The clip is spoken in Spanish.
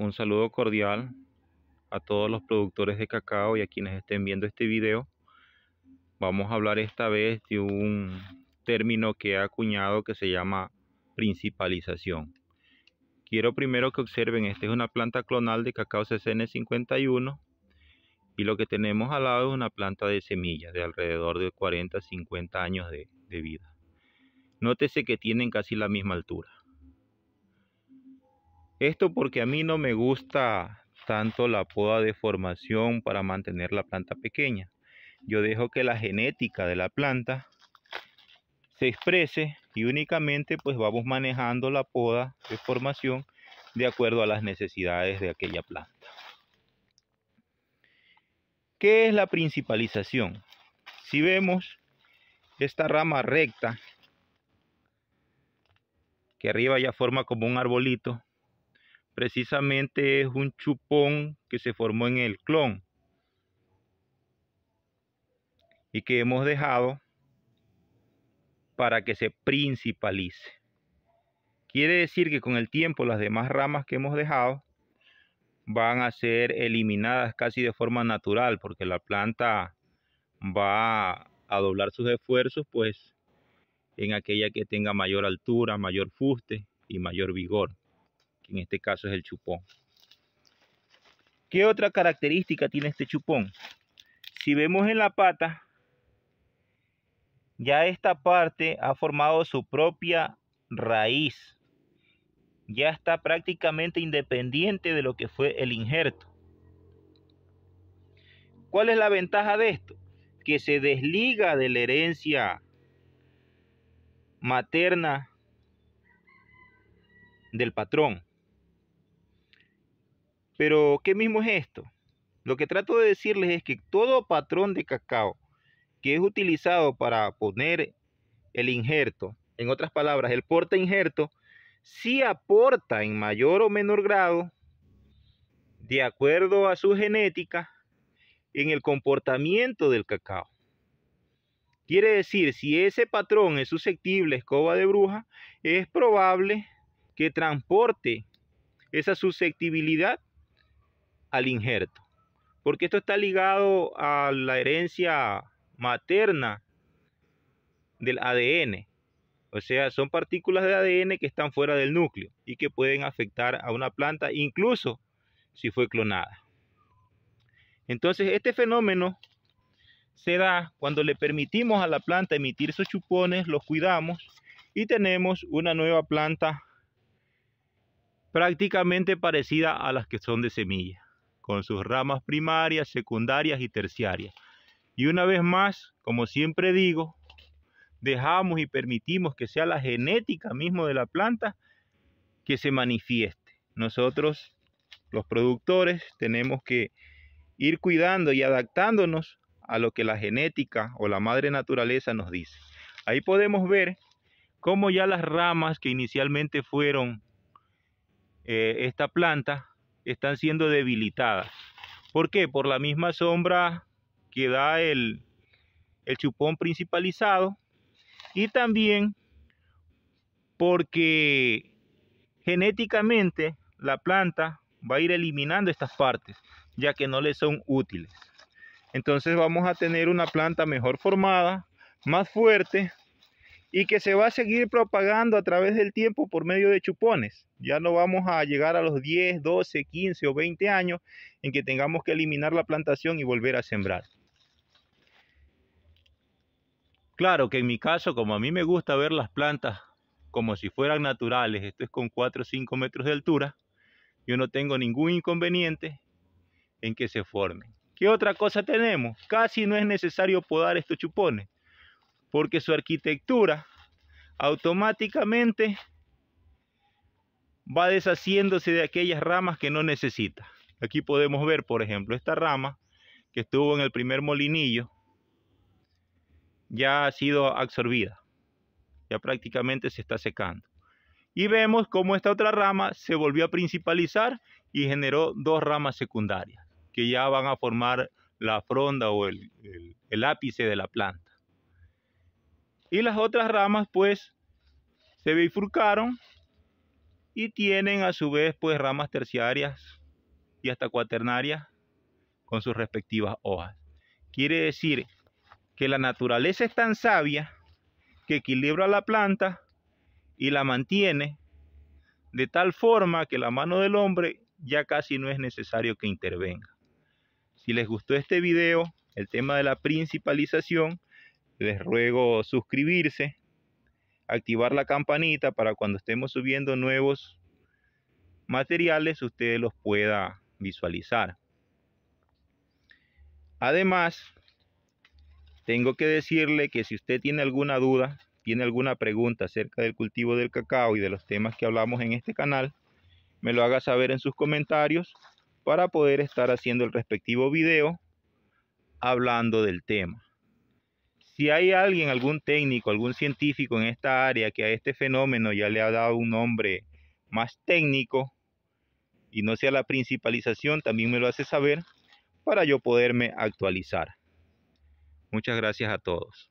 Un saludo cordial a todos los productores de cacao y a quienes estén viendo este video. Vamos a hablar esta vez de un término que ha acuñado que se llama principalización. Quiero primero que observen, esta es una planta clonal de cacao CCN51 y lo que tenemos al lado es una planta de semillas de alrededor de 40 50 años de vida. Nótese que tienen casi la misma altura. Esto porque a mí no me gusta tanto la poda de formación para mantener la planta pequeña. Yo dejo que la genética de la planta se exprese y únicamente pues vamos manejando la poda de formación de acuerdo a las necesidades de aquella planta. ¿Qué es la principalización? Si vemos esta rama recta, que arriba ya forma como un arbolito, precisamente es un chupón que se formó en el clon y que hemos dejado para que se principalice. Quiere decir que con el tiempo las demás ramas que hemos dejado van a ser eliminadas casi de forma natural porque la planta va a doblar sus esfuerzos pues en aquella que tenga mayor altura, mayor fuste y mayor vigor en este caso es el chupón. ¿Qué otra característica tiene este chupón? Si vemos en la pata, ya esta parte ha formado su propia raíz. Ya está prácticamente independiente de lo que fue el injerto. ¿Cuál es la ventaja de esto? Que se desliga de la herencia materna del patrón. Pero, ¿qué mismo es esto? Lo que trato de decirles es que todo patrón de cacao que es utilizado para poner el injerto, en otras palabras, el porta injerto, sí aporta en mayor o menor grado, de acuerdo a su genética, en el comportamiento del cacao. Quiere decir, si ese patrón es susceptible a escoba de bruja, es probable que transporte esa susceptibilidad al injerto, porque esto está ligado a la herencia materna del ADN. O sea, son partículas de ADN que están fuera del núcleo y que pueden afectar a una planta, incluso si fue clonada. Entonces, este fenómeno se da cuando le permitimos a la planta emitir sus chupones, los cuidamos y tenemos una nueva planta prácticamente parecida a las que son de semilla con sus ramas primarias, secundarias y terciarias. Y una vez más, como siempre digo, dejamos y permitimos que sea la genética mismo de la planta que se manifieste. Nosotros, los productores, tenemos que ir cuidando y adaptándonos a lo que la genética o la madre naturaleza nos dice. Ahí podemos ver cómo ya las ramas que inicialmente fueron eh, esta planta están siendo debilitadas. ¿Por qué? Por la misma sombra que da el, chupón principalizado y también porque genéticamente la planta va a ir eliminando estas partes ya que no le son útiles. Entonces vamos a tener una planta mejor formada, más fuerte y que se va a seguir propagando a través del tiempo por medio de chupones. Ya no vamos a llegar a los 10, 12, 15 o 20 años en que tengamos que eliminar la plantación y volver a sembrar. Claro que en mi caso, como a mí me gusta ver las plantas como si fueran naturales, esto es con 4 o 5 metros de altura, yo no tengo ningún inconveniente en que se formen. ¿Qué otra cosa tenemos? Casi no es necesario podar estos chupones porque su arquitectura automáticamente va deshaciéndose de aquellas ramas que no necesita. Aquí podemos ver, por ejemplo, esta rama que estuvo en el primer molinillo ya ha sido absorbida. Ya prácticamente se está secando. Y vemos cómo esta otra rama se volvió a principalizar y generó dos ramas secundarias que ya van a formar la fronda o el ápice de la planta. Y las otras ramas pues se bifurcaron y tienen a su vez pues ramas terciarias y hasta cuaternarias con sus respectivas hojas. Quiere decir que la naturaleza es tan sabia que equilibra la planta y la mantiene de tal forma que la mano del hombre ya casi no es necesario que intervenga. Si les gustó este video, el tema de la principalización, les ruego suscribirse, activar la campanita para cuando estemos subiendo nuevos materiales ustedes los pueda visualizar. Además, tengo que decirle que si usted tiene alguna duda, tiene alguna pregunta acerca del cultivo del cacao y de los temas que hablamos en este canal, me lo haga saber en sus comentarios para poder estar haciendo el respectivo video hablando del tema. Si hay alguien, algún técnico, algún científico en esta área que a este fenómeno ya le ha dado un nombre más técnico y no sea la principalización, también me lo hace saber para yo poderme actualizar. Muchas gracias a todos.